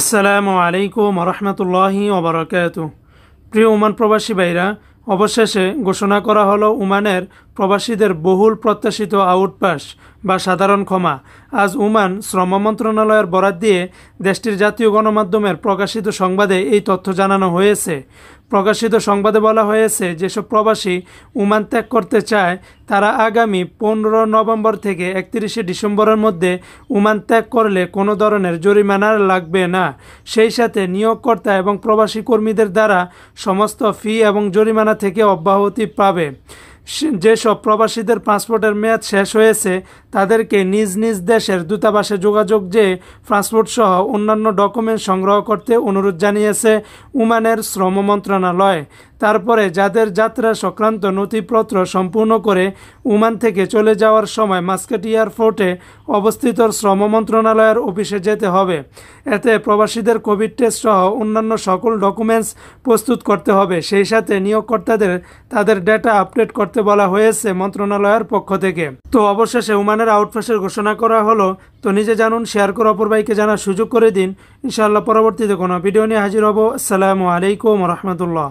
আসসালামু আলাইকুম রহমতুল্লাহি ওবরাকাত প্রিয় ওমান প্রবাসী ভাইরা অবশেষে ঘোষণা করা হলো উমানের প্রবাসীদের বহুল প্রত্যাশিত আউটপাস বা সাধারণ ক্ষমা আজ উমান শ্রম মন্ত্রণালয়ের বরাত দিয়ে দেশটির জাতীয় গণমাধ্যমের প্রকাশিত সংবাদে এই তথ্য জানানো হয়েছে প্রকাশিত সংবাদে বলা হয়েছে যেসব প্রবাসী উমান ত্যাগ করতে চায় তারা আগামী পনেরো নভেম্বর থেকে একত্রিশে ডিসেম্বরের মধ্যে উমান ত্যাগ করলে কোনো ধরনের জরিমানা লাগবে না সেই সাথে নিয়োগকর্তা এবং প্রবাসী কর্মীদের দ্বারা সমস্ত ফি এবং জরিমানা থেকে অব্যাহতি পাবে যেসব প্রবাসীদের পাসপোর্টের মেয়াদ শেষ হয়েছে তাদেরকে নিজ নিজ দেশের দূতাবাসে যোগাযোগ যে পাসপোর্ট সহ অন্যান্য ডকুমেন্ট সংগ্রহ করতে অনুরোধ জানিয়েছে উমানের শ্রম মন্ত্রণালয় তারপরে যাদের যাত্রা সংক্রান্ত নথিপত্র সম্পূর্ণ করে উমান থেকে চলে যাওয়ার সময় মাস্কেট এয়ারপোর্টে অবস্থিত শ্রম মন্ত্রণালয়ের অফিসে যেতে হবে এতে প্রবাসীদের কোভিড টেস্ট সহ অন্যান্য সকল ডকুমেন্টস প্রস্তুত করতে হবে সেই সাথে নিয়োগকর্তাদের তাদের ডেটা আপডেট করতে বলা হয়েছে মন্ত্রণালয়ের পক্ষ থেকে তো অবশেষে উমানের আউটফেসের ঘোষণা করা হলো তো নিজে জানুন শেয়ার করে অপর ভাইকে জানার সুযোগ করে দিন ইনশাআল্লাহ পরবর্তীতে কোনো ভিডিও নিয়ে হাজির হব আসসালামু আলাইকুম রহমতুল্লাহ